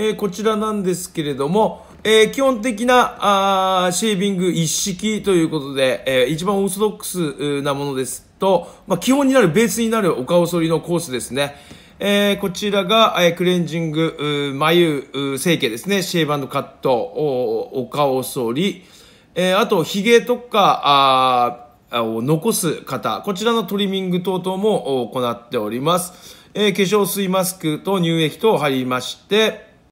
えー、こちらなんですけれども、えー、基本的なあシェービング一式ということで、えー、一番オーソドックスなものですと、まあ、基本になるベースになるお顔剃りのコースですね。えー、こちらが、えー、クレンジング、眉、整形ですね。シェーバンドカット、おお顔剃り、えー、あと、髭とか、あを残す方、こちらのトリミング等々も行っております。えー、化粧水マスクと乳液等を貼りまして、